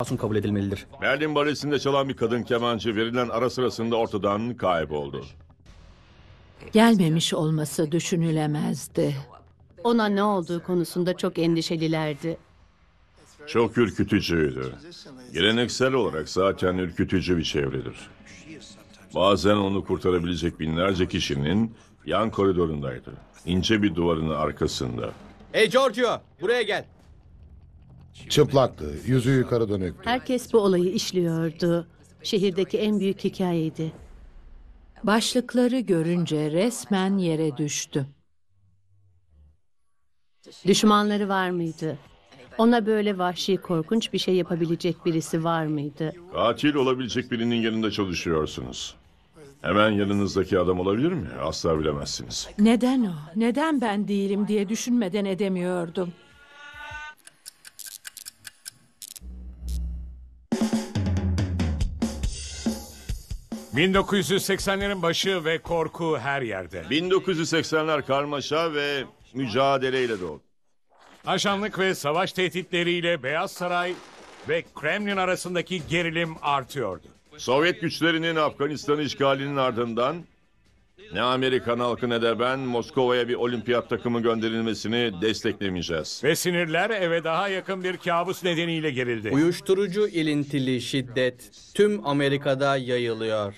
masum kabul edilmelidir. Berlin Balesi'nde çalan bir kadın kemancı verilen ara sırasında ortadan kayboldu. Gelmemiş olması düşünülemezdi. Ona ne olduğu konusunda çok endişelilerdi. Çok ürkütücüydü. Geleneksel olarak zaten ürkütücü bir çevredir. Bazen onu kurtarabilecek binlerce kişinin yan koridorundaydı. İnce bir duvarın arkasında. Hey Giorgio, buraya gel. Çıplaktı, yüzü yukarı dönüktü. Herkes bu olayı işliyordu. Şehirdeki en büyük hikayeydi. Başlıkları görünce resmen yere düştü. Düşmanları var mıydı? Ona böyle vahşi korkunç bir şey yapabilecek birisi var mıydı? Katil olabilecek birinin yanında çalışıyorsunuz. Hemen yanınızdaki adam olabilir mi? Asla bilemezsiniz. Neden o? Neden ben değilim diye düşünmeden edemiyordum. 1980'lerin başı ve korku her yerde. 1980'ler karmaşa ve mücadeleyle dolu. Ajanlık ve savaş tehditleriyle Beyaz Saray ve Kremlin arasındaki gerilim artıyordu. Sovyet güçlerinin Afganistan işgalinin ardından ne Amerikan halkı ne de ben Moskova'ya bir olimpiyat takımı gönderilmesini desteklemeyeceğiz. Ve sinirler eve daha yakın bir kabus nedeniyle gerildi. Uyuşturucu ilintili şiddet tüm Amerika'da yayılıyor.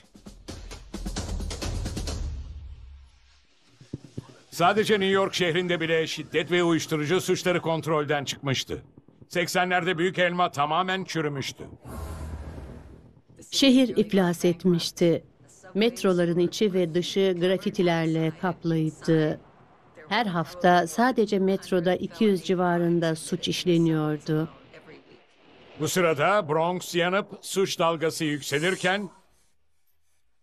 Sadece New York şehrinde bile şiddet ve uyuşturucu suçları kontrolden çıkmıştı. 80'lerde Büyük Elma tamamen çürümüştü. Şehir iflas etmişti. Metroların içi ve dışı grafitilerle kaplıydı. Her hafta sadece metroda 200 civarında suç işleniyordu. Bu sırada Bronx yanıp suç dalgası yükselirken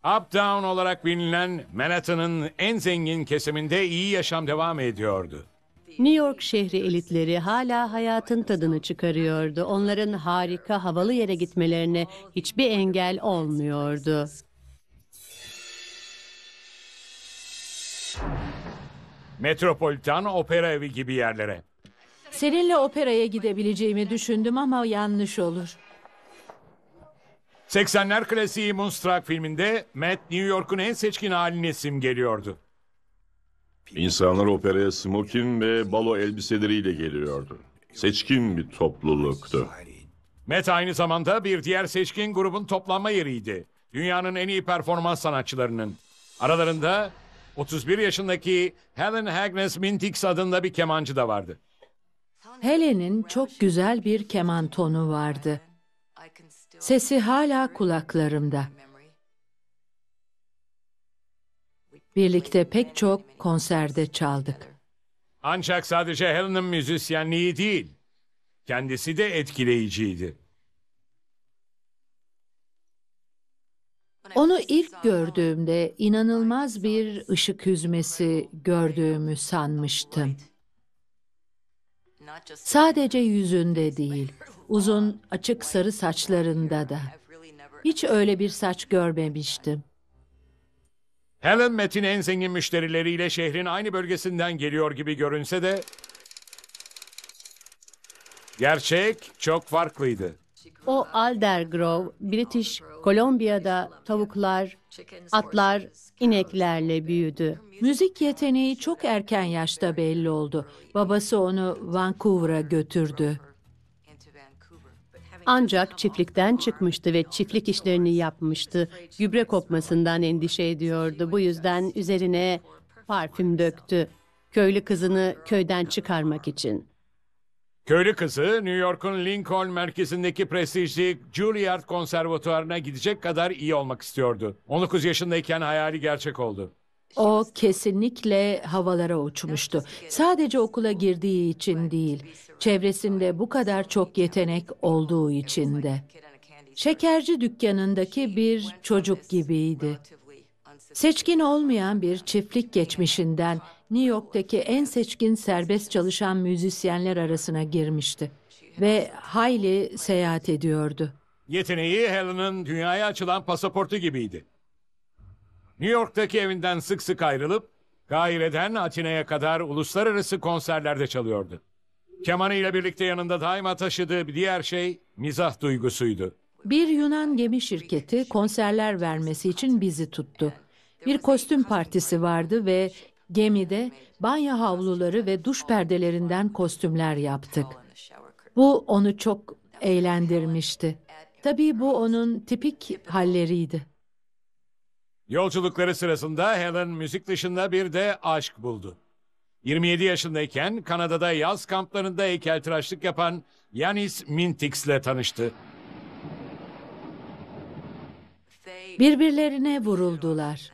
Uptown olarak bilinen Manhattan'ın en zengin kesiminde iyi yaşam devam ediyordu. New York şehri elitleri hala hayatın tadını çıkarıyordu. Onların harika havalı yere gitmelerine hiçbir engel olmuyordu. Metropolitan opera evi gibi yerlere. Seninle operaya gidebileceğimi düşündüm ama yanlış olur. 80'ler klasiği Moonstruck filminde Matt New York'un en seçkin haline simgeliyordu. İnsanlar operaya smokin ve balo elbiseleriyle geliyordu. Seçkin bir topluluktu. Matt aynı zamanda bir diğer seçkin grubun toplanma yeriydi. Dünyanın en iyi performans sanatçılarının. Aralarında 31 yaşındaki Helen Agnes Mintix adında bir kemancı da vardı. Helen'in çok güzel bir keman tonu vardı. Sesi hala kulaklarımda. Birlikte pek çok konserde çaldık. Ancak sadece Helen'ın müzisyenliği değil, kendisi de etkileyiciydi. Onu ilk gördüğümde inanılmaz bir ışık hüzmesi gördüğümü sanmıştım. Sadece yüzünde değil, Uzun, açık sarı saçlarında da. Hiç öyle bir saç görmemiştim. Helen Metin en zengin müşterileriyle şehrin aynı bölgesinden geliyor gibi görünse de gerçek çok farklıydı. O Alder Grove, British Columbia'da tavuklar, atlar, ineklerle büyüdü. Müzik yeteneği çok erken yaşta belli oldu. Babası onu Vancouver'a götürdü. Ancak çiftlikten çıkmıştı ve çiftlik işlerini yapmıştı. Gübre kokmasından endişe ediyordu. Bu yüzden üzerine parfüm döktü. Köylü kızını köyden çıkarmak için. Köylü kızı New York'un Lincoln merkezindeki prestijli Juilliard Konservatuvarı'na gidecek kadar iyi olmak istiyordu. 19 yaşındayken hayali gerçek oldu. O kesinlikle havalara uçmuştu. Sadece şey okula girdiği için değil, çevresinde bu kadar çok yetenek olduğu için de. Şekerci dükkanındaki bir çocuk gibiydi. Seçkin olmayan bir çiftlik geçmişinden New York'taki en seçkin serbest çalışan müzisyenler arasına girmişti ve hayli seyahat ediyordu. Yeteneği Helen'ın dünyaya açılan pasaportu gibiydi. New York'taki evinden sık sık ayrılıp Kahire'den Atina'ya kadar uluslararası konserlerde çalıyordu. Kemanı ile birlikte yanında daima taşıdığı bir diğer şey mizah duygusuydu. Bir Yunan gemi şirketi konserler vermesi için bizi tuttu. Bir kostüm partisi vardı ve gemide banyo havluları ve duş perdelerinden kostümler yaptık. Bu onu çok eğlendirmişti. Tabii bu onun tipik halleriydi. Yolculukları sırasında Helen müzik dışında bir de aşk buldu. 27 yaşındayken Kanada'da yaz kamplarında heykeltıraşlık yapan Yanis ile tanıştı. Birbirlerine vuruldular.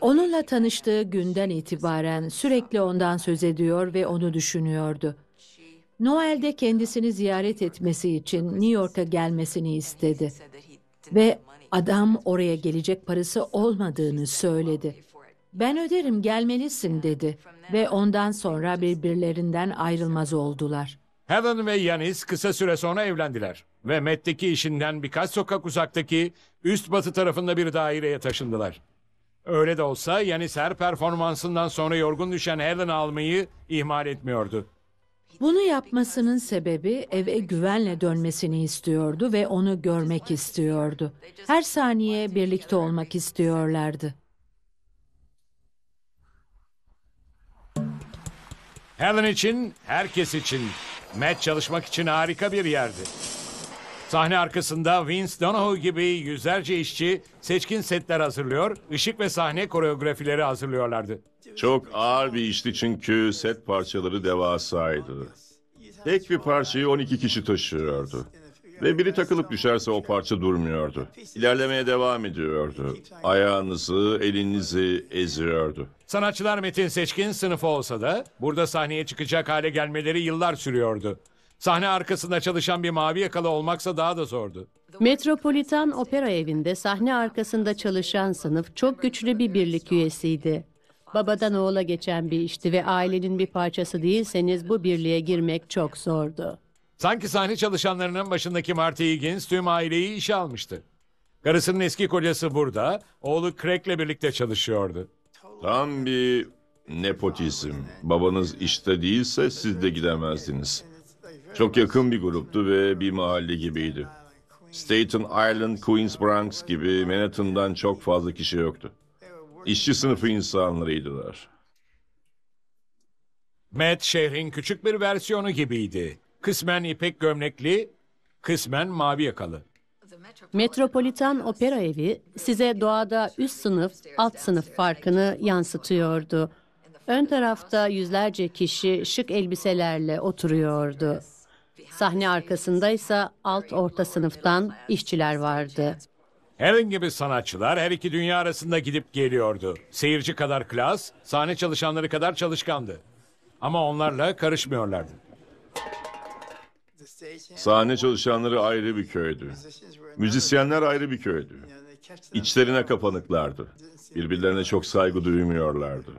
Onunla tanıştığı günden itibaren sürekli ondan söz ediyor ve onu düşünüyordu. Noel'de kendisini ziyaret etmesi için New York'a gelmesini istedi. Ve Adam oraya gelecek parası olmadığını söyledi. Ben öderim gelmelisin dedi ve ondan sonra birbirlerinden ayrılmaz oldular. Helen ve Yanis kısa süre sonra evlendiler ve Matt'teki işinden birkaç sokak uzaktaki üst batı tarafında bir daireye taşındılar. Öyle de olsa Yanis her performansından sonra yorgun düşen Helen almayı ihmal etmiyordu. Bunu yapmasının sebebi eve güvenle dönmesini istiyordu ve onu görmek istiyordu. Her saniye birlikte olmak istiyorlardı. Helen için, herkes için, Matt çalışmak için harika bir yerdi. Sahne arkasında Vince Donohue gibi yüzlerce işçi seçkin setler hazırlıyor, ışık ve sahne koreografileri hazırlıyorlardı. Çok ağır bir işti çünkü set parçaları devasaydı. Tek bir parçayı 12 kişi taşıyordu. Ve biri takılıp düşerse o parça durmuyordu. İlerlemeye devam ediyordu. Ayağınızı, elinizi eziyordu. Sanatçılar Metin Seçkin sınıfı olsa da burada sahneye çıkacak hale gelmeleri yıllar sürüyordu. Sahne arkasında çalışan bir mavi yakalı olmaksa daha da zordu. Metropolitan Opera Evi'nde sahne arkasında çalışan sınıf çok güçlü bir birlik üyesiydi. Babadan oğula geçen bir işti ve ailenin bir parçası değilseniz bu birliğe girmek çok zordu. Sanki sahne çalışanlarının başındaki Marty Higgins tüm aileyi işe almıştı. Karısının eski kocası burada, oğlu Craig'le birlikte çalışıyordu. Tam bir nepotizm. Babanız işte değilse siz de gidemezdiniz. Çok yakın bir gruptu ve bir mahalle gibiydi. Staten Island, Queens Bronx gibi Manhattan'dan çok fazla kişi yoktu. İşçi sınıfı insanlarıydılar. Met şehrin küçük bir versiyonu gibiydi. Kısmen ipek gömlekli, kısmen mavi yakalı. Metropolitan Opera Evi size doğada üst sınıf, alt sınıf farkını yansıtıyordu. Ön tarafta yüzlerce kişi şık elbiselerle oturuyordu. Sahne arkasında ise alt orta sınıftan işçiler vardı. Helen gibi sanatçılar her iki dünya arasında gidip geliyordu. Seyirci kadar klas, sahne çalışanları kadar çalışkandı. Ama onlarla karışmıyorlardı. Sahne çalışanları ayrı bir köydü. Müzisyenler ayrı bir köydü. İçlerine kapanıklardı. Birbirlerine çok saygı duymuyorlardı.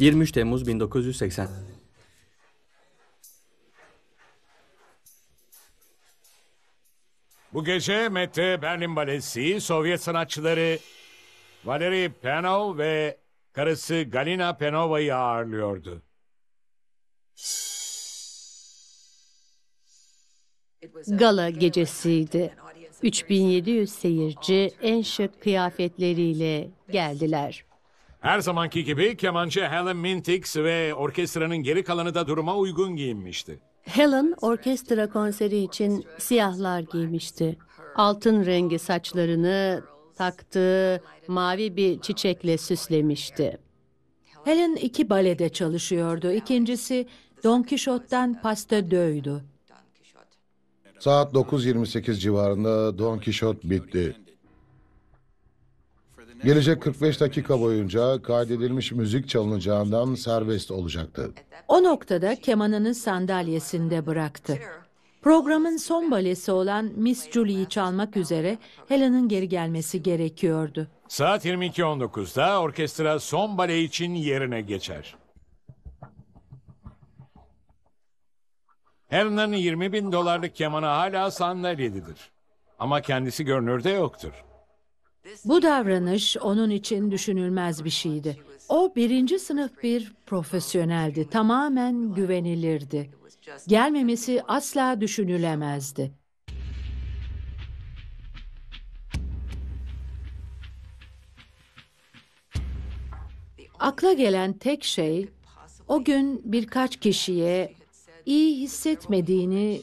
23 Temmuz 1980 Bu gece Mete Berlin Balesi, Sovyet sanatçıları Valeri Penov ve karısı Galina Penova'yı ağırlıyordu. Gala gecesiydi. 3700 seyirci en şık kıyafetleriyle geldiler. Her zamanki gibi kemancı Helen Mintix ve orkestranın geri kalanı da duruma uygun giyinmişti. Helen orkestra konseri için siyahlar giymişti. Altın rengi saçlarını taktığı mavi bir çiçekle süslemişti. Helen iki balede çalışıyordu. İkincisi Don Quixote'dan Pasta Döy'dü. Saat 9.28 civarında Don Quixote bitti. Gelecek 45 dakika boyunca kaydedilmiş müzik çalınacağından serbest olacaktı. O noktada kemanını sandalyesinde bıraktı. Programın son balesi olan Miss Julie'yi çalmak üzere Helen'ın geri gelmesi gerekiyordu. Saat 22.19'da orkestra son bale için yerine geçer. Helen'ın 20 bin dolarlık kemanı hala sandalyededir. Ama kendisi görünürde yoktur. Bu davranış onun için düşünülmez bir şeydi. O birinci sınıf bir profesyoneldi, tamamen güvenilirdi. Gelmemesi asla düşünülemezdi. Akla gelen tek şey, o gün birkaç kişiye iyi hissetmediğini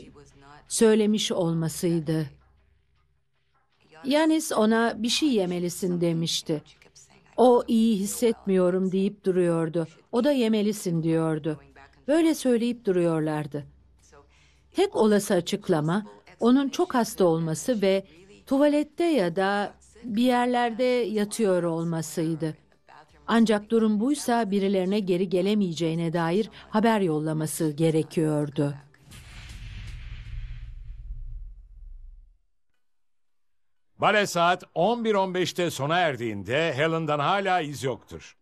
söylemiş olmasıydı. Yanis ona bir şey yemelisin demişti. O iyi hissetmiyorum deyip duruyordu. O da yemelisin diyordu. Böyle söyleyip duruyorlardı. Tek olası açıklama onun çok hasta olması ve tuvalette ya da bir yerlerde yatıyor olmasıydı. Ancak durum buysa birilerine geri gelemeyeceğine dair haber yollaması gerekiyordu. Bale saat 11.15'te sona erdiğinde Helen'dan hala iz yoktur.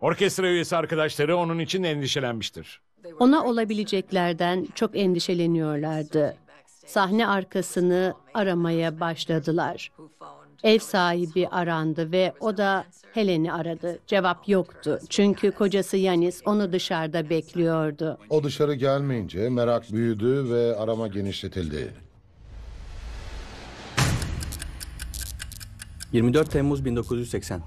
Orkestra üyesi arkadaşları onun için endişelenmiştir. Ona olabileceklerden çok endişeleniyorlardı. Sahne arkasını aramaya başladılar. Ev sahibi arandı ve o da Helen'i aradı. Cevap yoktu. Çünkü kocası Yanis onu dışarıda bekliyordu. O dışarı gelmeyince merak büyüdü ve arama genişletildi. 24 Temmuz 1980.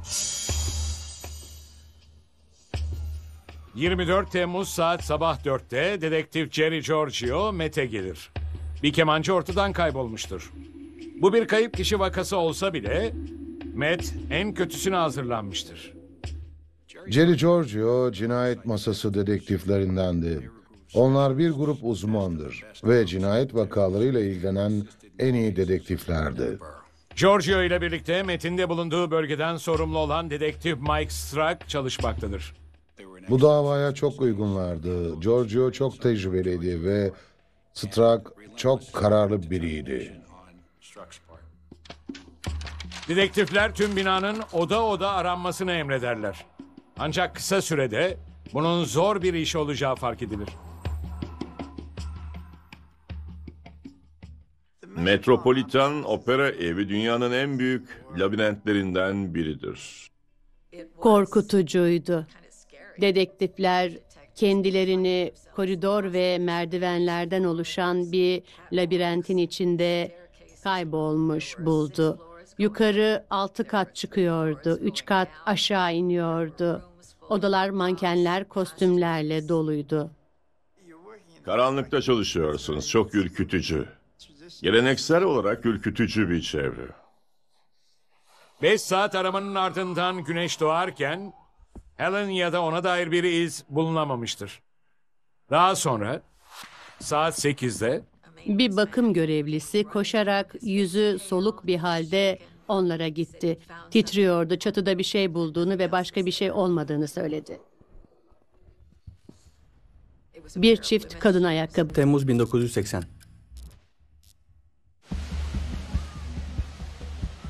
24 Temmuz saat sabah 4'te dedektif Jerry Giorgio Mete gelir. Bir kemancı ortadan kaybolmuştur. Bu bir kayıp kişi vakası olsa bile Met en kötüsüne hazırlanmıştır. Jerry Giorgio cinayet masası dedektiflerindendi. Onlar bir grup uzmandır ve cinayet vakalarıyla ilgilenen en iyi dedektiflerdi. Giorgio ile birlikte metinde bulunduğu bölgeden sorumlu olan dedektif Mike Strack çalışmaktadır. Bu davaya çok uygunlardı. Giorgio çok tecrübeliydi ve Strack çok kararlı biriydi. Dedektifler tüm binanın oda oda aranmasını emrederler. Ancak kısa sürede bunun zor bir iş olacağı fark edilir. Metropolitan Opera Evi dünyanın en büyük labirentlerinden biridir. Korkutucuydu. Dedektifler kendilerini koridor ve merdivenlerden oluşan bir labirentin içinde kaybolmuş buldu. Yukarı altı kat çıkıyordu, üç kat aşağı iniyordu. Odalar mankenler kostümlerle doluydu. Karanlıkta çalışıyorsunuz, çok ürkütücü. Geleneksel olarak ürkütücü bir çevre. Beş saat aramanın ardından güneş doğarken Helen ya da ona dair bir iz bulunamamıştır. Daha sonra saat sekizde, bir bakım görevlisi koşarak yüzü soluk bir halde onlara gitti. Titriyordu, çatıda bir şey bulduğunu ve başka bir şey olmadığını söyledi. Bir çift kadın ayakkabı. Temmuz 1980.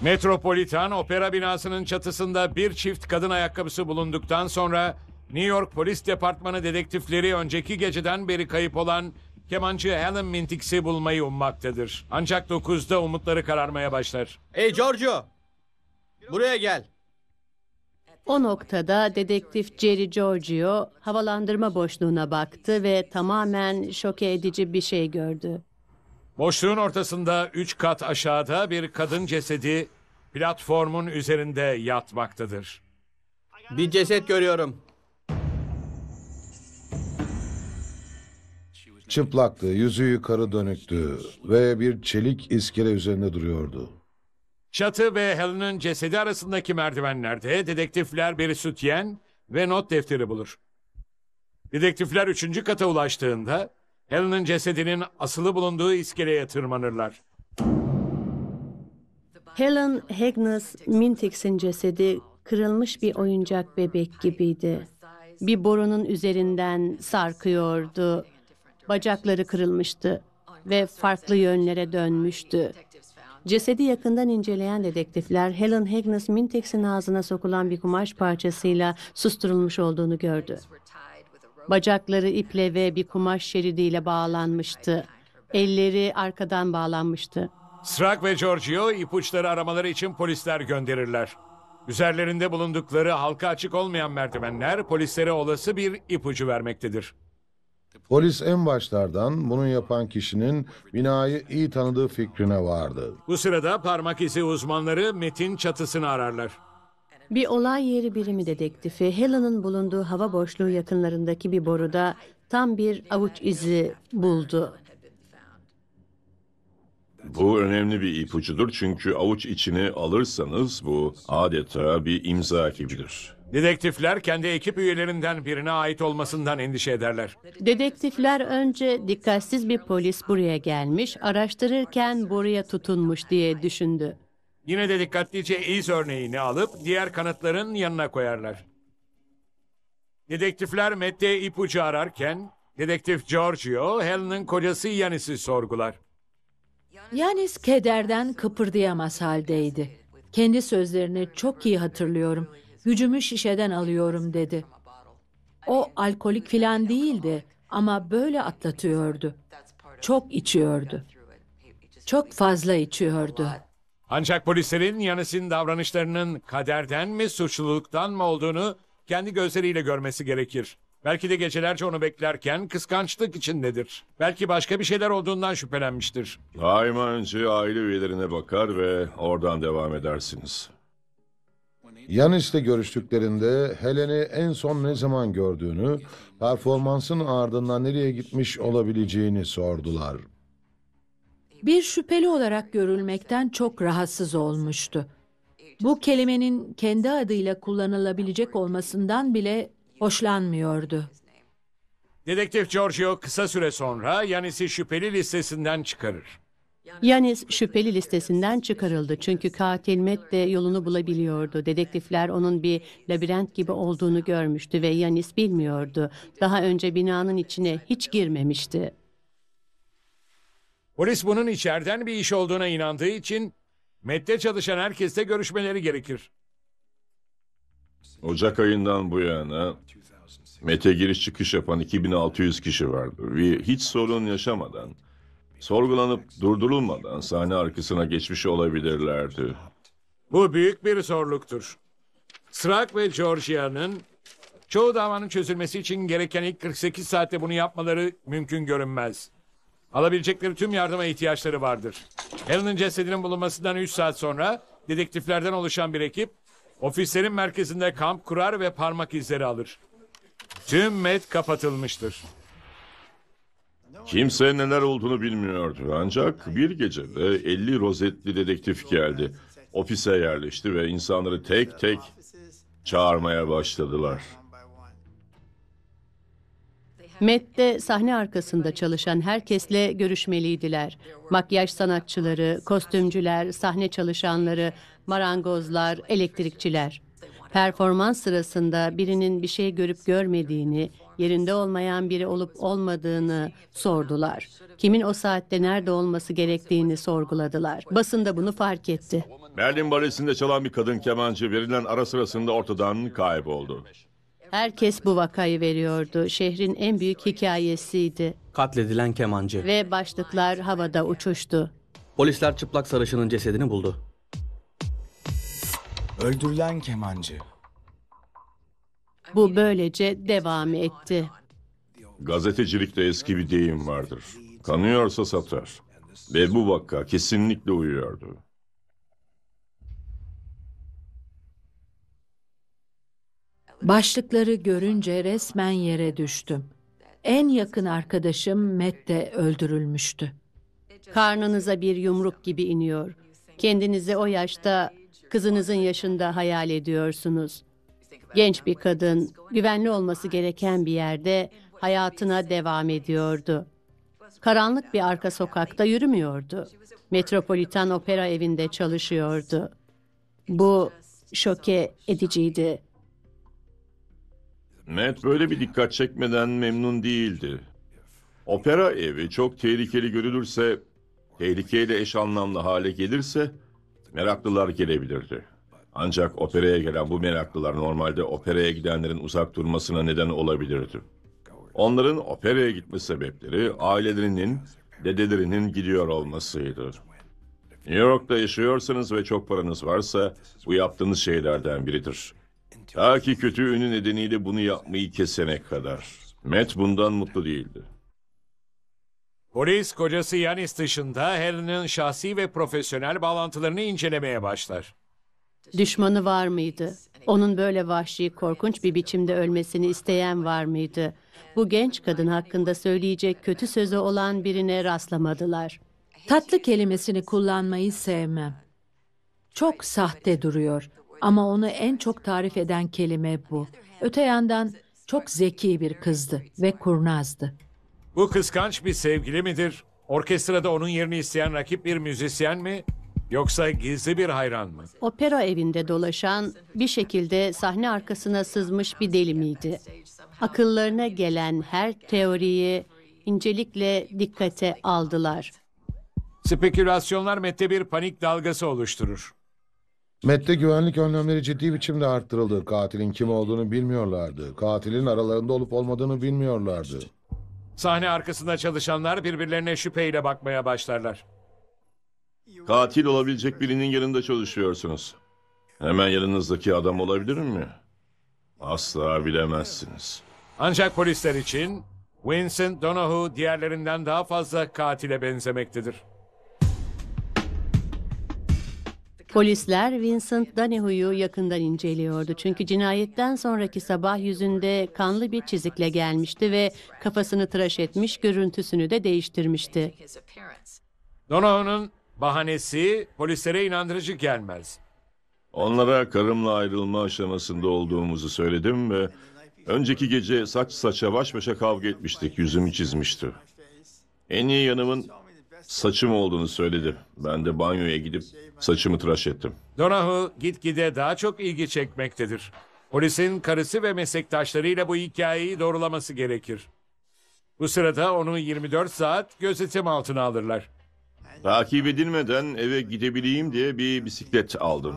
Metropolitan Opera binasının çatısında bir çift kadın ayakkabısı bulunduktan sonra New York Polis Departmanı dedektifleri önceki geceden beri kayıp olan kemancı Helen Mintix'i bulmayı ummaktadır. Ancak 9'da umutları kararmaya başlar. Hey Giorgio! Buraya gel. O noktada dedektif Jerry Giorgio havalandırma boşluğuna baktı ve tamamen şoke edici bir şey gördü. Boşluğun ortasında üç kat aşağıda bir kadın cesedi platformun üzerinde yatmaktadır. Bir ceset görüyorum. Çıplaktı, yüzü yukarı dönüktü ve bir çelik iskele üzerinde duruyordu. Çatı ve Helen'ın cesedi arasındaki merdivenlerde dedektifler bir sütyen ve not defteri bulur. Dedektifler üçüncü kata ulaştığında Helen'ın cesedinin asılı bulunduğu iskeleye tırmanırlar. Helen Hagnes Mintix'in cesedi kırılmış bir oyuncak bebek gibiydi. Bir borunun üzerinden sarkıyordu. Bacakları kırılmıştı ve farklı yönlere dönmüştü. Cesedi yakından inceleyen dedektifler Helen Hagnes Mintex'in ağzına sokulan bir kumaş parçasıyla susturulmuş olduğunu gördü. Bacakları iple ve bir kumaş şeridiyle bağlanmıştı. Elleri arkadan bağlanmıştı. Strak ve Giorgio ipuçları aramaları için polisler gönderirler. Üzerlerinde bulundukları halka açık olmayan merdivenler polislere olası bir ipucu vermektedir. Polis en başlardan bunu yapan kişinin binayı iyi tanıdığı fikrine vardı. Bu sırada parmak izi uzmanları Metin çatısını ararlar. Bir olay yeri birimi dedektifi Helen'ın bulunduğu hava boşluğu yakınlarındaki bir boruda tam bir avuç izi buldu. Bu önemli bir ipucudur çünkü avuç içini alırsanız bu adeta bir imza gibidir. Dedektifler kendi ekip üyelerinden birine ait olmasından endişe ederler. Dedektifler önce dikkatsiz bir polis buraya gelmiş, araştırırken boruya tutunmuş diye düşündü. Yine de dikkatlice iz örneğini alıp diğer kanıtların yanına koyarlar. Dedektifler Matt'e ipucu ararken dedektif Giorgio Helen'ın kocası Yanis'i sorgular. Yanis kederden kıpırdayamaz haldeydi. Kendi sözlerini çok iyi hatırlıyorum. Gücümü şişeden alıyorum dedi. O alkolik filan değildi ama böyle atlatıyordu. Çok içiyordu. Çok fazla içiyordu. Ancak polislerin Yanis'in davranışlarının kaderden mi suçluluktan mı olduğunu kendi gözleriyle görmesi gerekir. Belki de gecelerce onu beklerken kıskançlık içindedir. Belki başka bir şeyler olduğundan şüphelenmiştir. Daima önce aile üyelerine bakar ve oradan devam edersiniz. Yanis'le görüştüklerinde Helen'i en son ne zaman gördüğünü, performansın ardından nereye gitmiş olabileceğini sordular bir şüpheli olarak görülmekten çok rahatsız olmuştu. Bu kelimenin kendi adıyla kullanılabilecek olmasından bile hoşlanmıyordu. Dedektif Giorgio kısa süre sonra Yanis'i şüpheli listesinden çıkarır. Yanis şüpheli listesinden çıkarıldı çünkü katil met de yolunu bulabiliyordu. Dedektifler onun bir labirent gibi olduğunu görmüştü ve Yanis bilmiyordu. Daha önce binanın içine hiç girmemişti. Polis bunun içeriden bir iş olduğuna inandığı için MET'te çalışan herkesle görüşmeleri gerekir. Ocak ayından bu yana MET'e giriş çıkış yapan 2600 kişi vardı ve hiç sorun yaşamadan, sorgulanıp durdurulmadan sahne arkasına geçmiş olabilirlerdi. Bu büyük bir zorluktur. Strak ve Georgia'nın çoğu davanın çözülmesi için gereken ilk 48 saatte bunu yapmaları mümkün görünmez. Alabilecekleri tüm yardıma ihtiyaçları vardır. Helen'ın cesedinin bulunmasından 3 saat sonra dedektiflerden oluşan bir ekip ofislerin merkezinde kamp kurar ve parmak izleri alır. Tüm met kapatılmıştır. Kimse neler olduğunu bilmiyordu ancak bir gecede 50 rozetli dedektif geldi. Ofise yerleşti ve insanları tek tek çağırmaya başladılar. Met'te sahne arkasında çalışan herkesle görüşmeliydiler. Makyaj sanatçıları, kostümcüler, sahne çalışanları, marangozlar, elektrikçiler. Performans sırasında birinin bir şey görüp görmediğini, yerinde olmayan biri olup olmadığını sordular. Kimin o saatte nerede olması gerektiğini sorguladılar. Basında bunu fark etti. Berlin Balesi'nde çalan bir kadın kemancı verilen ara sırasında ortadan kayboldu. Herkes bu vakayı veriyordu. Şehrin en büyük hikayesiydi. Katledilen kemancı. Ve başlıklar havada uçuştu. Polisler çıplak sarışının cesedini buldu. Öldürülen kemancı. Bu böylece devam etti. Gazetecilikte eski bir deyim vardır. Kanıyorsa satar. Ve bu vakka kesinlikle uyuyordu. Başlıkları görünce resmen yere düştüm. En yakın arkadaşım Matt de öldürülmüştü. Karnınıza bir yumruk gibi iniyor. Kendinizi o yaşta kızınızın yaşında hayal ediyorsunuz. Genç bir kadın, güvenli olması gereken bir yerde hayatına devam ediyordu. Karanlık bir arka sokakta yürümüyordu. Metropolitan Opera evinde çalışıyordu. Bu şoke ediciydi. Matt böyle bir dikkat çekmeden memnun değildi. Opera evi çok tehlikeli görülürse, tehlikeyle eş anlamlı hale gelirse meraklılar gelebilirdi. Ancak operaya gelen bu meraklılar normalde operaya gidenlerin uzak durmasına neden olabilirdi. Onların operaya gitme sebepleri ailelerinin, dedelerinin gidiyor olmasıydı. New York'ta yaşıyorsanız ve çok paranız varsa bu yaptığınız şeylerden biridir. Ta ki kötü ünü nedeniyle bunu yapmayı kesene kadar. Matt bundan mutlu değildi. Polis kocası Yanis dışında Helen'in şahsi ve profesyonel bağlantılarını incelemeye başlar. Düşmanı var mıydı? Onun böyle vahşi, korkunç bir biçimde ölmesini isteyen var mıydı? Bu genç kadın hakkında söyleyecek kötü sözü olan birine rastlamadılar. Tatlı kelimesini kullanmayı sevmem. Çok sahte duruyor. Ama onu en çok tarif eden kelime bu. Öte yandan çok zeki bir kızdı ve kurnazdı. Bu kıskanç bir sevgili midir? Orkestrada onun yerini isteyen rakip bir müzisyen mi? Yoksa gizli bir hayran mı? Opera evinde dolaşan, bir şekilde sahne arkasına sızmış bir deli miydi? Akıllarına gelen her teoriyi incelikle dikkate aldılar. Spekülasyonlar mette bir panik dalgası oluşturur. Mette güvenlik önlemleri ciddi biçimde arttırıldı. Katilin kim olduğunu bilmiyorlardı. Katilin aralarında olup olmadığını bilmiyorlardı. Sahne arkasında çalışanlar birbirlerine şüpheyle bakmaya başlarlar. Katil olabilecek birinin yanında çalışıyorsunuz. Hemen yanınızdaki adam olabilir mi? Asla bilemezsiniz. Ancak polisler için Vincent Donohue diğerlerinden daha fazla katile benzemektedir. Polisler Vincent Danehu'yu yakından inceliyordu. Çünkü cinayetten sonraki sabah yüzünde kanlı bir çizikle gelmişti ve kafasını tıraş etmiş, görüntüsünü de değiştirmişti. Donohu'nun bahanesi polislere inandırıcı gelmez. Onlara karımla ayrılma aşamasında olduğumuzu söyledim ve önceki gece saç saça baş başa kavga etmiştik, yüzümü çizmişti. En iyi yanımın saçım olduğunu söyledi. Ben de banyoya gidip saçımı tıraş ettim. Donahu gitgide daha çok ilgi çekmektedir. Polisin karısı ve meslektaşlarıyla bu hikayeyi doğrulaması gerekir. Bu sırada onu 24 saat gözetim altına alırlar. Takip edilmeden eve gidebileyim diye bir bisiklet aldım.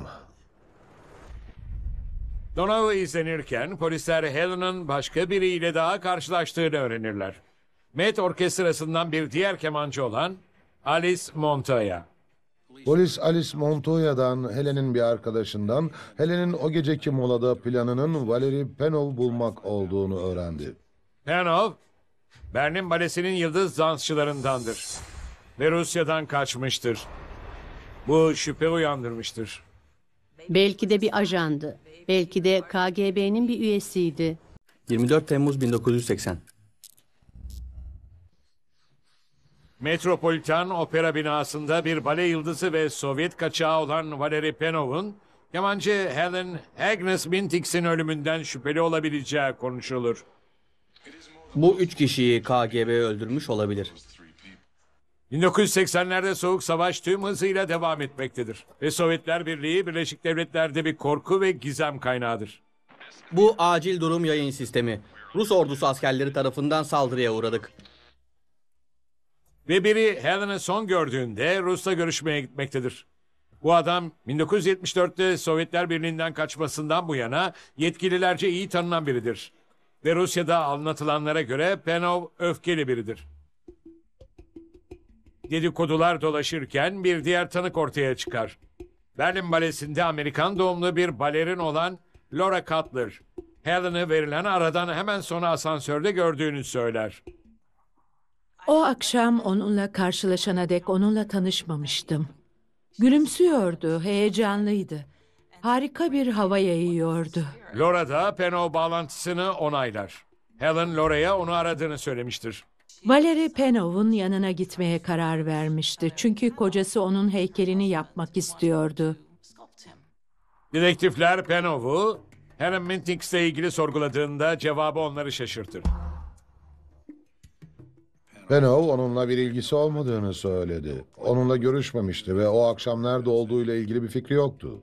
Donahu izlenirken polisler Helen'ın başka biriyle daha karşılaştığını öğrenirler. Met orkestrasından bir diğer kemancı olan Alice Montoya. Polis Alice Montoya'dan, Helen'in bir arkadaşından, Helen'in o geceki molada planının Valeri Penov bulmak olduğunu öğrendi. Penov, Berlin Balesi'nin yıldız dansçılarındandır ve Rusya'dan kaçmıştır. Bu şüphe uyandırmıştır. Belki de bir ajandı. Belki de KGB'nin bir üyesiydi. 24 Temmuz 1980. Metropolitan Opera binasında bir bale yıldızı ve Sovyet kaçağı olan Valery Penov'un Yamancı Helen Agnes Bintix'in ölümünden şüpheli olabileceği konuşulur. Bu üç kişiyi KGB öldürmüş olabilir. 1980'lerde soğuk savaş tüm hızıyla devam etmektedir. Ve Sovyetler Birliği Birleşik Devletler'de bir korku ve gizem kaynağıdır. Bu acil durum yayın sistemi. Rus ordusu askerleri tarafından saldırıya uğradık. Ve biri Helen'ı son gördüğünde Rus'la görüşmeye gitmektedir. Bu adam 1974'te Sovyetler Birliği'nden kaçmasından bu yana yetkililerce iyi tanınan biridir. Ve Rusya'da anlatılanlara göre Penov öfkeli biridir. Dedikodular dolaşırken bir diğer tanık ortaya çıkar. Berlin Balesi'nde Amerikan doğumlu bir balerin olan Laura Cutler, Helen'ı verilen aradan hemen sonra asansörde gördüğünü söyler. O akşam onunla karşılaşana dek onunla tanışmamıştım. Gülümsüyordu, heyecanlıydı. Harika bir hava yayıyordu. Laura da Peno bağlantısını onaylar. Helen Laura'ya onu aradığını söylemiştir. Valerie Penov'un yanına gitmeye karar vermişti. Çünkü kocası onun heykelini yapmak istiyordu. Dedektifler Penov'u Helen Mintings'le ilgili sorguladığında cevabı onları şaşırtır. Benov onunla bir ilgisi olmadığını söyledi. Onunla görüşmemişti ve o akşam nerede olduğuyla ilgili bir fikri yoktu.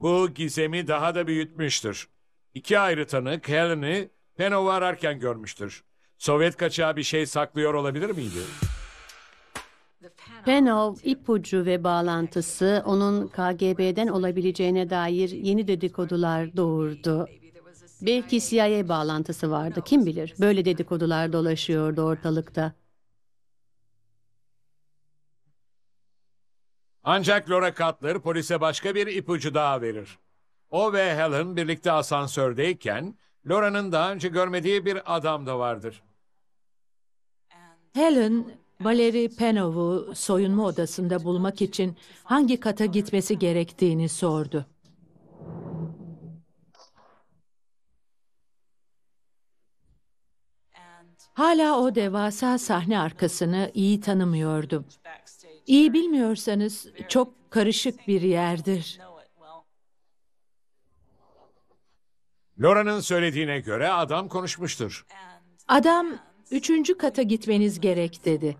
Bu gizemi daha da büyütmüştür. İki ayrı tanık Helen'i Penov'u ararken görmüştür. Sovyet kaçağı bir şey saklıyor olabilir miydi? Penov ipucu ve bağlantısı onun KGB'den olabileceğine dair yeni dedikodular doğurdu. Belki CIA bağlantısı vardı kim bilir. Böyle dedikodular dolaşıyordu ortalıkta. Ancak Laura Cutler polise başka bir ipucu daha verir. O ve Helen birlikte asansördeyken Laura'nın daha önce görmediği bir adam da vardır. Helen, Valeri Penov'u soyunma odasında bulmak için hangi kata gitmesi gerektiğini sordu. Hala o devasa sahne arkasını iyi tanımıyordum. İyi bilmiyorsanız çok karışık bir yerdir. Laura'nın söylediğine göre adam konuşmuştur. Adam üçüncü kata gitmeniz gerek dedi.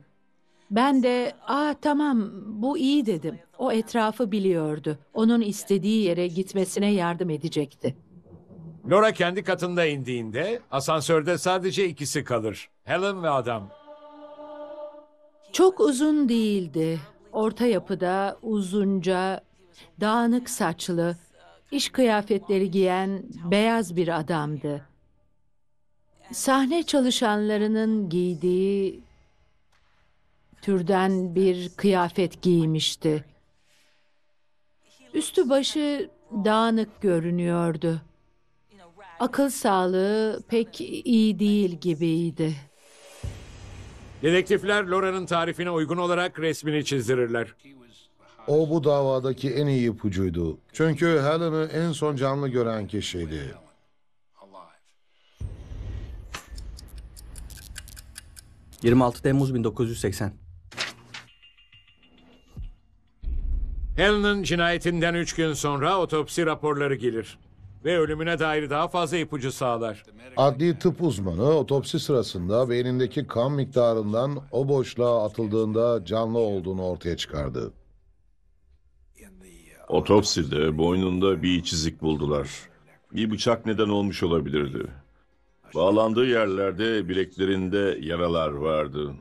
Ben de aa tamam bu iyi dedim. O etrafı biliyordu. Onun istediği yere gitmesine yardım edecekti. Laura kendi katında indiğinde asansörde sadece ikisi kalır. Helen ve adam. Çok uzun değildi. Orta yapıda, uzunca, dağınık saçlı, iş kıyafetleri giyen beyaz bir adamdı. Sahne çalışanlarının giydiği türden bir kıyafet giymişti. Üstü başı dağınık görünüyordu akıl sağlığı pek iyi değil gibiydi. Dedektifler Lora'nın tarifine uygun olarak resmini çizdirirler. O bu davadaki en iyi ipucuydu. Çünkü Helen'ı en son canlı gören kişiydi. ...26 Temmuz 1980. Helen'ın cinayetinden üç gün sonra otopsi raporları gelir ve ölümüne dair daha fazla ipucu sağlar. Adli tıp uzmanı otopsi sırasında beynindeki kan miktarından o boşluğa atıldığında canlı olduğunu ortaya çıkardı. Otopside boynunda bir çizik buldular. Bir bıçak neden olmuş olabilirdi. Bağlandığı yerlerde bileklerinde yaralar vardı.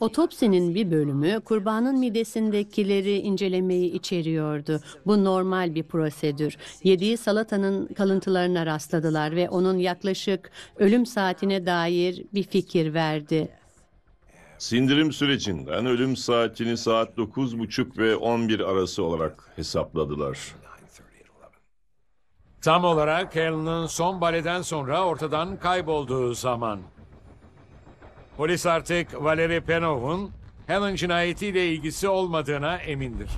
Otopsinin bir bölümü kurbanın midesindekileri incelemeyi içeriyordu. Bu normal bir prosedür. Yediği salatanın kalıntılarına rastladılar ve onun yaklaşık ölüm saatine dair bir fikir verdi. Sindirim sürecinden ölüm saatini saat 9.30 ve 11 arası olarak hesapladılar. Tam olarak Helen'ın son baleden sonra ortadan kaybolduğu zaman. Polis artık Valeri Penov'un Helen cinayetiyle ilgisi olmadığına emindir.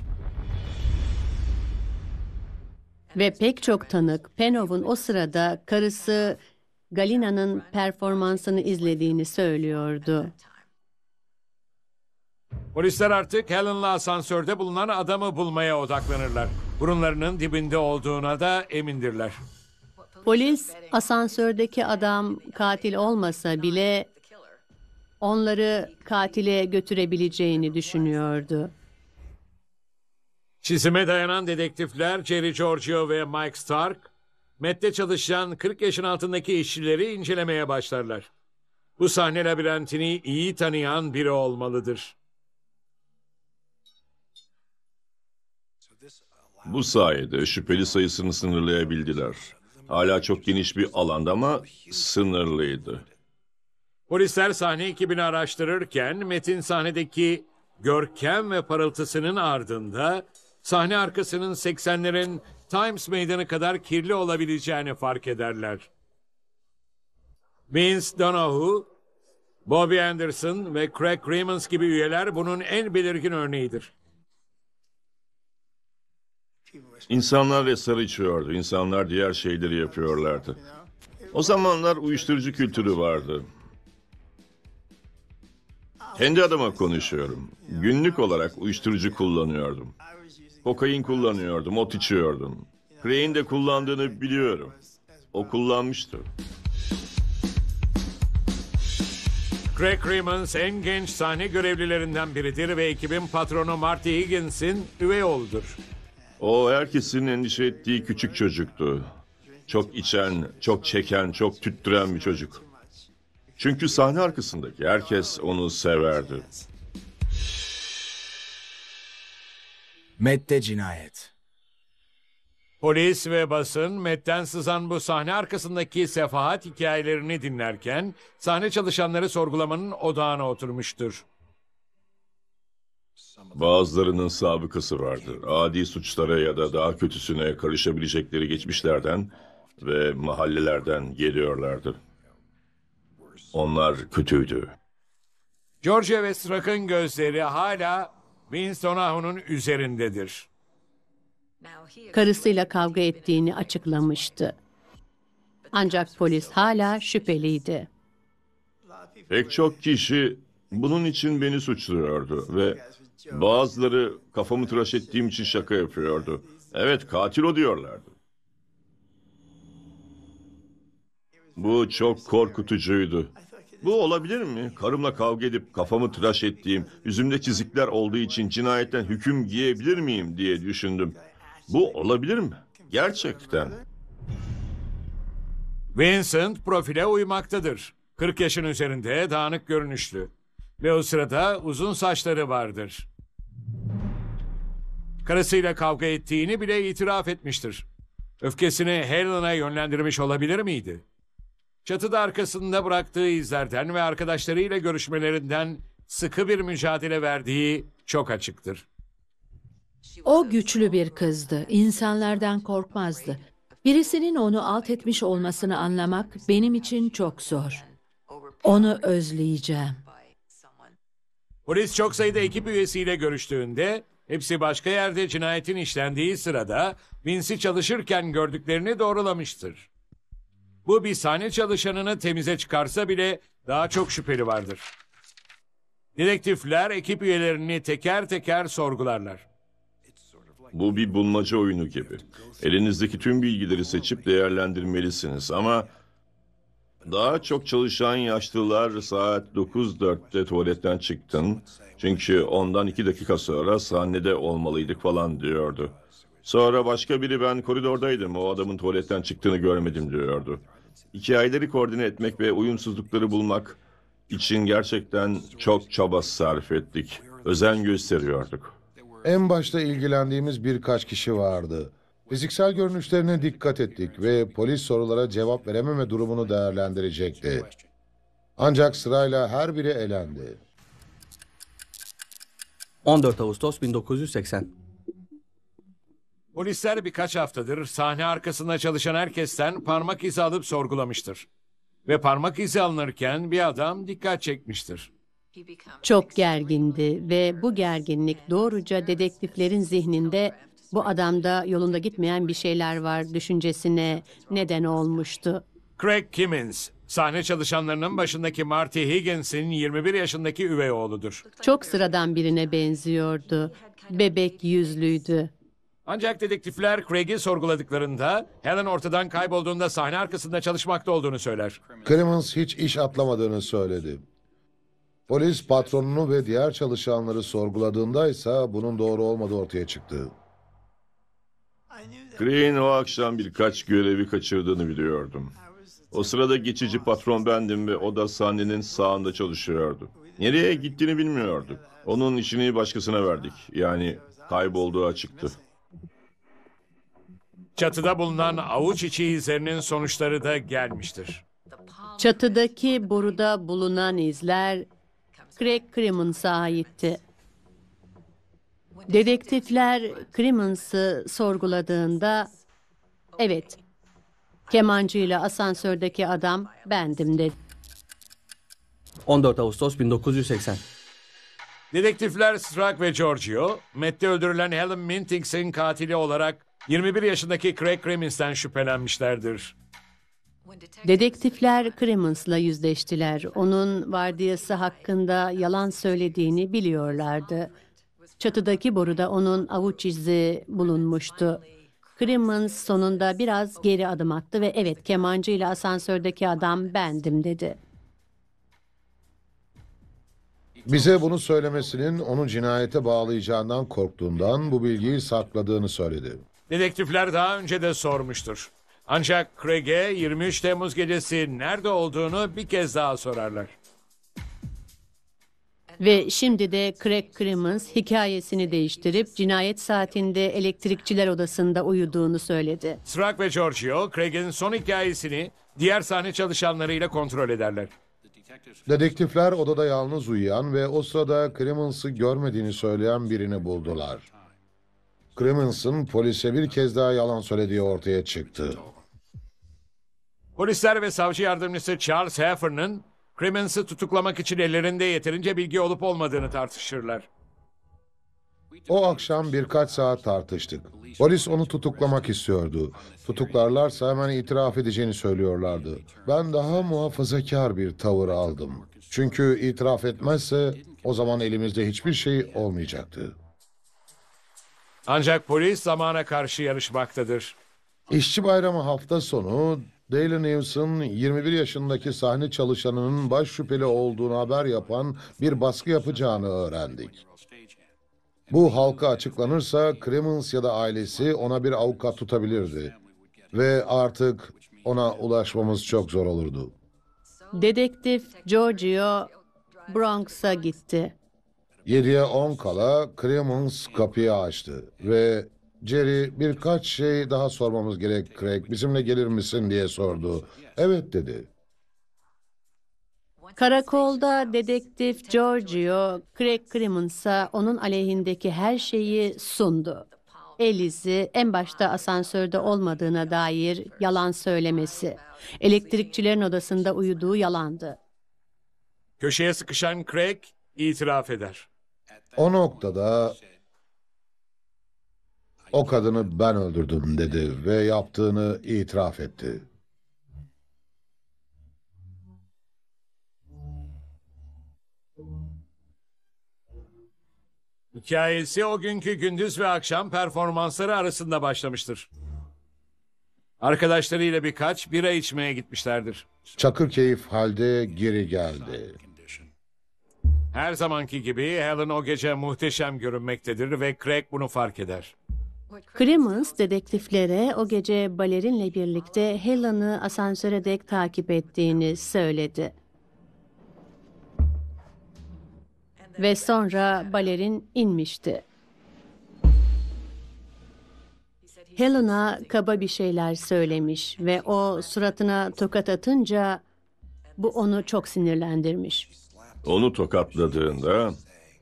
Ve pek çok tanık Penov'un o sırada karısı Galina'nın performansını izlediğini söylüyordu. Polisler artık Helen'la asansörde bulunan adamı bulmaya odaklanırlar. Burunlarının dibinde olduğuna da emindirler. Polis asansördeki adam katil olmasa bile onları katile götürebileceğini düşünüyordu. Çizime dayanan dedektifler Jerry Giorgio ve Mike Stark, MET'te çalışan 40 yaşın altındaki işçileri incelemeye başlarlar. Bu sahne labirentini iyi tanıyan biri olmalıdır. Bu sayede şüpheli sayısını sınırlayabildiler. Hala çok geniş bir alanda ama sınırlıydı. Polisler sahne ekibini araştırırken Metin sahnedeki görkem ve parıltısının ardında sahne arkasının 80'lerin Times meydanı kadar kirli olabileceğini fark ederler. Vince Donahue, Bobby Anderson ve Craig Raymond gibi üyeler bunun en belirgin örneğidir. İnsanlar esrar içiyordu, insanlar diğer şeyleri yapıyorlardı. O zamanlar uyuşturucu kültürü vardı. Kendi adıma konuşuyorum. Günlük olarak uyuşturucu kullanıyordum. Kokain kullanıyordum, ot içiyordum. Crane'in de kullandığını biliyorum. O kullanmıştı. Craig Raymond, en genç sahne görevlilerinden biridir ve ekibin patronu Marty Higgins'in üvey oğludur. O herkesin endişe ettiği küçük çocuktu. Çok içen, çok çeken, çok tüttüren bir çocuk. Çünkü sahne arkasındaki herkes onu severdi. Mette cinayet. Polis ve basın Met'ten sızan bu sahne arkasındaki sefahat hikayelerini dinlerken sahne çalışanları sorgulamanın odağına oturmuştur. Bazılarının sabıkası vardır. Adi suçlara ya da daha kötüsüne karışabilecekleri geçmişlerden ve mahallelerden geliyorlardı. Onlar kötüydü. George ve Strack'ın gözleri hala Winston Ahu'nun üzerindedir. Karısıyla kavga ettiğini açıklamıştı. Ancak polis hala şüpheliydi. Pek çok kişi bunun için beni suçluyordu ve bazıları kafamı tıraş ettiğim için şaka yapıyordu. Evet katil o diyorlardı. Bu çok korkutucuydu. Bu olabilir mi? Karımla kavga edip kafamı tıraş ettiğim, yüzümde çizikler olduğu için cinayetten hüküm giyebilir miyim diye düşündüm. Bu olabilir mi? Gerçekten. Vincent profile uymaktadır. 40 yaşın üzerinde dağınık görünüşlü. Ve o sırada uzun saçları vardır. Karısıyla kavga ettiğini bile itiraf etmiştir. Öfkesini Helen'a yönlendirmiş olabilir miydi? Çatıda arkasında bıraktığı izlerden ve arkadaşlarıyla görüşmelerinden sıkı bir mücadele verdiği çok açıktır. O güçlü bir kızdı, insanlardan korkmazdı. Birisinin onu alt etmiş olmasını anlamak benim için çok zor. Onu özleyeceğim. Polis çok sayıda ekip üyesiyle görüştüğünde hepsi başka yerde cinayetin işlendiği sırada Vince'i çalışırken gördüklerini doğrulamıştır. Bu bir sahne çalışanını temize çıkarsa bile daha çok şüpheli vardır. Dedektifler ekip üyelerini teker teker sorgularlar. Bu bir bulmaca oyunu gibi. Elinizdeki tüm bilgileri seçip değerlendirmelisiniz ama daha çok çalışan yaşlılar saat 9.04'te tuvaletten çıktın. Çünkü ondan iki dakika sonra sahnede olmalıydık falan diyordu. Sonra başka biri ben koridordaydım o adamın tuvaletten çıktığını görmedim diyordu hikayeleri koordine etmek ve uyumsuzlukları bulmak için gerçekten çok çaba sarf ettik. Özen gösteriyorduk. En başta ilgilendiğimiz birkaç kişi vardı. Fiziksel görünüşlerine dikkat ettik ve polis sorulara cevap verememe durumunu değerlendirecekti. Ancak sırayla her biri elendi. 14 Ağustos 1980 Polisler birkaç haftadır sahne arkasında çalışan herkesten parmak izi alıp sorgulamıştır. Ve parmak izi alınırken bir adam dikkat çekmiştir. Çok gergindi ve bu gerginlik doğruca dedektiflerin zihninde bu adamda yolunda gitmeyen bir şeyler var düşüncesine neden olmuştu. Craig Kimmins, sahne çalışanlarının başındaki Marty Higgins'in 21 yaşındaki üvey oğludur. Çok sıradan birine benziyordu. Bebek yüzlüydü. Ancak dedektifler Craig'i sorguladıklarında Helen ortadan kaybolduğunda sahne arkasında çalışmakta olduğunu söyler. Clemens hiç iş atlamadığını söyledi. Polis patronunu ve diğer çalışanları sorguladığında ise bunun doğru olmadığı ortaya çıktı. Green o akşam birkaç görevi kaçırdığını biliyordum. O sırada geçici patron bendim ve o da sahnenin sağında çalışıyordu. Nereye gittiğini bilmiyorduk. Onun işini başkasına verdik. Yani kaybolduğu açıktı. Çatıda bulunan avuç içi izlerinin sonuçları da gelmiştir. Çatıdaki boruda bulunan izler Craig Crimmons'a aitti. Dedektifler Crimmons'ı sorguladığında evet kemancıyla asansördeki adam bendim dedi. 14 Ağustos 1980 Dedektifler Strack ve Giorgio, Mette öldürülen Helen Mintings'in katili olarak 21 yaşındaki Craig Cremins'ten şüphelenmişlerdir. Dedektifler Cremens'la yüzleştiler. Onun vardiyası hakkında yalan söylediğini biliyorlardı. Çatıdaki boruda onun avuç izi bulunmuştu. Cremens sonunda biraz geri adım attı ve evet kemancı ile asansördeki adam bendim dedi. Bize bunu söylemesinin onu cinayete bağlayacağından korktuğundan bu bilgiyi sakladığını söyledi. Dedektifler daha önce de sormuştur. Ancak Craig'e 23 Temmuz gecesi nerede olduğunu bir kez daha sorarlar. Ve şimdi de Craig Crimmins hikayesini değiştirip cinayet saatinde elektrikçiler odasında uyuduğunu söyledi. Strack ve Giorgio, Craig'in son hikayesini diğer sahne çalışanlarıyla kontrol ederler. Dedektifler odada yalnız uyuyan ve o sırada Crimmins'i görmediğini söyleyen birini buldular. Clemens'ın polise bir kez daha yalan söylediği ortaya çıktı. Polisler ve savcı yardımcısı Charles Heffernan, Clemens'ı tutuklamak için ellerinde yeterince bilgi olup olmadığını tartışırlar. O akşam birkaç saat tartıştık. Polis onu tutuklamak istiyordu. Tutuklarlarsa hemen itiraf edeceğini söylüyorlardı. Ben daha muhafazakar bir tavır aldım. Çünkü itiraf etmezse o zaman elimizde hiçbir şey olmayacaktı. Ancak polis zamana karşı yarışmaktadır. İşçi Bayramı hafta sonu Daily News'un 21 yaşındaki sahne çalışanının baş şüpheli olduğunu haber yapan bir baskı yapacağını öğrendik. Bu halka açıklanırsa Cremens ya da ailesi ona bir avukat tutabilirdi. Ve artık ona ulaşmamız çok zor olurdu. Dedektif Giorgio Bronx'a gitti. 7'ye 10 kala Cremons kapıyı açtı ve Jerry birkaç şey daha sormamız gerek Craig bizimle gelir misin diye sordu. Evet dedi. Karakolda dedektif Giorgio, Craig Crimmons'a onun aleyhindeki her şeyi sundu. Elizi en başta asansörde olmadığına dair yalan söylemesi. Elektrikçilerin odasında uyuduğu yalandı. Köşeye sıkışan Craig itiraf eder. O noktada o kadını ben öldürdüm dedi ve yaptığını itiraf etti. Hikayesi o günkü gündüz ve akşam performansları arasında başlamıştır. Arkadaşlarıyla birkaç bira içmeye gitmişlerdir. Çakır keyif halde geri geldi. Her zamanki gibi Helen o gece muhteşem görünmektedir ve Craig bunu fark eder. Clemens dedektiflere o gece balerinle birlikte Helen'ı asansöre dek takip ettiğini söyledi. Ve sonra balerin inmişti. Helen'a kaba bir şeyler söylemiş ve o suratına tokat atınca bu onu çok sinirlendirmiş. Onu tokatladığında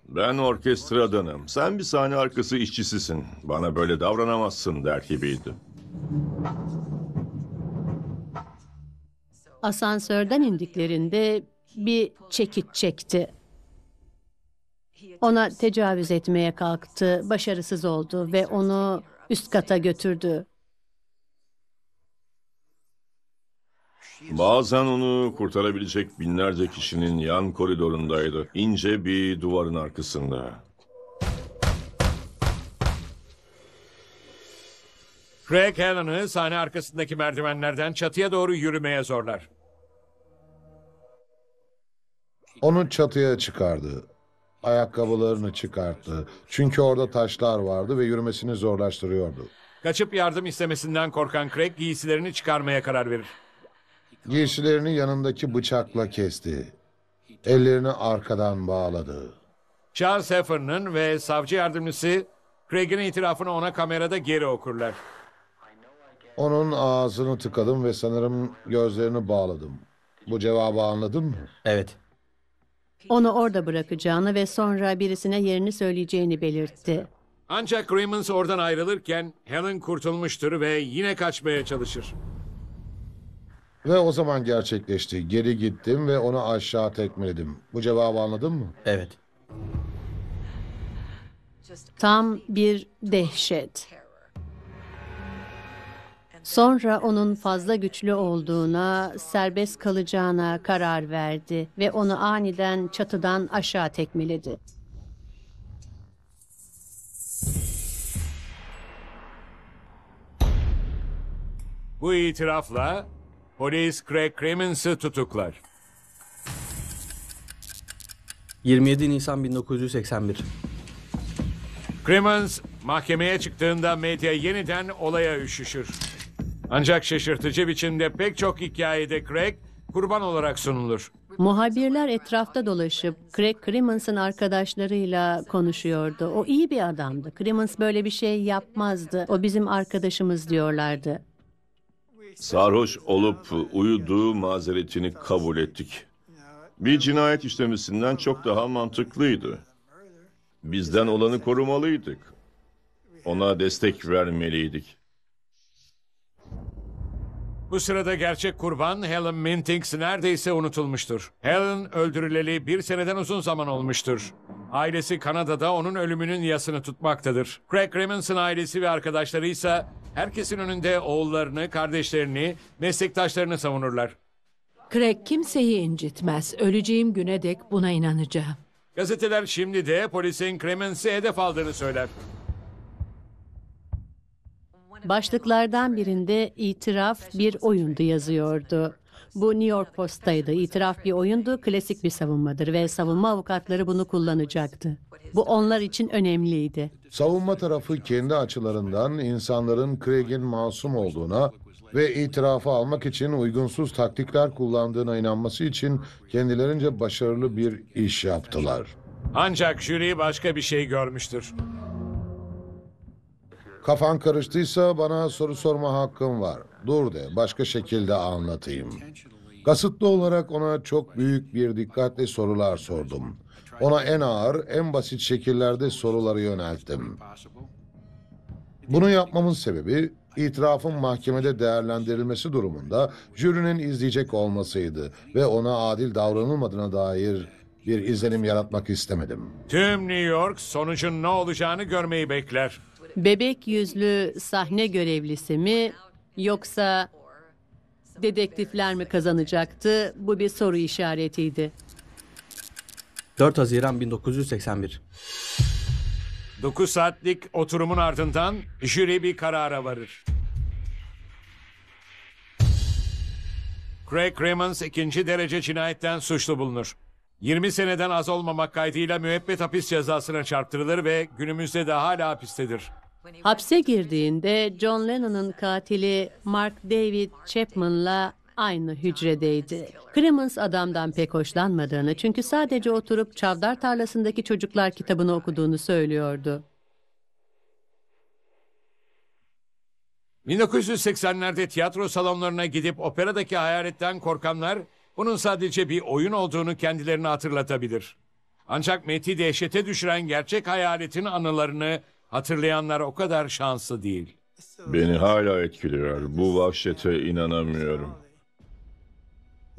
ben orkestradanım. Sen bir sahne arkası işçisisin. Bana böyle davranamazsın der gibiydi. Asansörden indiklerinde bir çekit çekti. Ona tecavüz etmeye kalktı, başarısız oldu ve onu üst kata götürdü. Bazen onu kurtarabilecek binlerce kişinin yan koridorundaydı. İnce bir duvarın arkasında. Craig Allen'ı sahne arkasındaki merdivenlerden çatıya doğru yürümeye zorlar. Onu çatıya çıkardı. Ayakkabılarını çıkarttı. Çünkü orada taşlar vardı ve yürümesini zorlaştırıyordu. Kaçıp yardım istemesinden korkan Craig giysilerini çıkarmaya karar verir. Giysilerini yanındaki bıçakla kesti. Ellerini arkadan bağladı. Charles Heffernan ve savcı yardımcısı Craig'in itirafını ona kamerada geri okurlar. Onun ağzını tıkadım ve sanırım gözlerini bağladım. Bu cevabı anladın mı? Evet. Onu orada bırakacağını ve sonra birisine yerini söyleyeceğini belirtti. Ancak Raymond oradan ayrılırken Helen kurtulmuştur ve yine kaçmaya çalışır. Ve o zaman gerçekleşti. Geri gittim ve onu aşağı tekmeledim. Bu cevabı anladın mı? Evet. Tam bir dehşet. Sonra onun fazla güçlü olduğuna, serbest kalacağına karar verdi ve onu aniden çatıdan aşağı tekmeledi. Bu itirafla Polis Craig Crimmins'i tutuklar. 27 Nisan 1981. Crimmins mahkemeye çıktığında medya yeniden olaya üşüşür. Ancak şaşırtıcı biçimde pek çok hikayede Craig kurban olarak sunulur. Muhabirler etrafta dolaşıp Craig Cremens'ın arkadaşlarıyla konuşuyordu. O iyi bir adamdı. Crimmins böyle bir şey yapmazdı. O bizim arkadaşımız diyorlardı sarhoş olup uyuduğu mazeretini kabul ettik. Bir cinayet işlemesinden çok daha mantıklıydı. Bizden olanı korumalıydık. Ona destek vermeliydik. Bu sırada gerçek kurban Helen Mintings neredeyse unutulmuştur. Helen öldürüleli bir seneden uzun zaman olmuştur. Ailesi Kanada'da onun ölümünün yasını tutmaktadır. Craig Remonson ailesi ve arkadaşları ise Herkesin önünde oğullarını, kardeşlerini, meslektaşlarını savunurlar. Craig kimseyi incitmez. Öleceğim güne dek buna inanacağım. Gazeteler şimdi de polisin Clemens'i hedef aldığını söyler. Başlıklardan birinde itiraf bir oyundu yazıyordu. Bu New York Post'taydı. İtiraf bir oyundu, klasik bir savunmadır ve savunma avukatları bunu kullanacaktı. Bu onlar için önemliydi. Savunma tarafı kendi açılarından insanların Craig'in masum olduğuna ve itirafı almak için uygunsuz taktikler kullandığına inanması için kendilerince başarılı bir iş yaptılar. Ancak jüri başka bir şey görmüştür. Kafan karıştıysa bana soru sorma hakkım var. Dur de başka şekilde anlatayım. Kasıtlı olarak ona çok büyük bir dikkatle sorular sordum. Ona en ağır, en basit şekillerde soruları yönelttim. Bunu yapmamın sebebi itirafın mahkemede değerlendirilmesi durumunda jürinin izleyecek olmasıydı ve ona adil davranılmadığına dair bir izlenim yaratmak istemedim. Tüm New York sonucun ne olacağını görmeyi bekler. Bebek yüzlü sahne görevlisi mi yoksa dedektifler mi kazanacaktı? Bu bir soru işaretiydi. 4 Haziran 1981. 9 saatlik oturumun ardından jüri bir karara varır. Craig Raymond ikinci derece cinayetten suçlu bulunur. 20 seneden az olmamak kaydıyla müebbet hapis cezasına çarptırılır ve günümüzde de hala hapistedir. Hapse girdiğinde John Lennon'ın katili Mark David Chapman'la aynı hücredeydi. Clemens adamdan pek hoşlanmadığını çünkü sadece oturup Çavdar Tarlası'ndaki Çocuklar kitabını okuduğunu söylüyordu. 1980'lerde tiyatro salonlarına gidip operadaki hayaletten korkanlar bunun sadece bir oyun olduğunu kendilerine hatırlatabilir. Ancak Meti dehşete düşüren gerçek hayaletin anılarını hatırlayanlar o kadar şanslı değil. Beni hala etkiliyor. Bu vahşete inanamıyorum.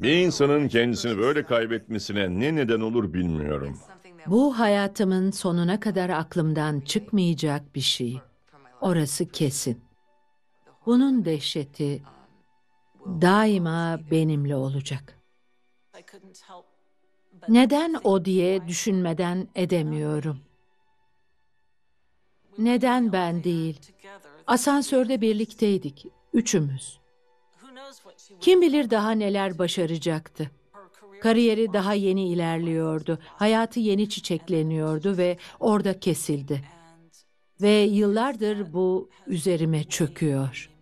Bir insanın kendisini böyle kaybetmesine ne neden olur bilmiyorum. Bu hayatımın sonuna kadar aklımdan çıkmayacak bir şey. Orası kesin. Bunun dehşeti daima benimle olacak. Neden o diye düşünmeden edemiyorum. Neden ben değil? Asansörde birlikteydik, üçümüz. Kim bilir daha neler başaracaktı. Kariyeri daha yeni ilerliyordu. Hayatı yeni çiçekleniyordu ve orada kesildi. Ve yıllardır bu üzerime çöküyor.''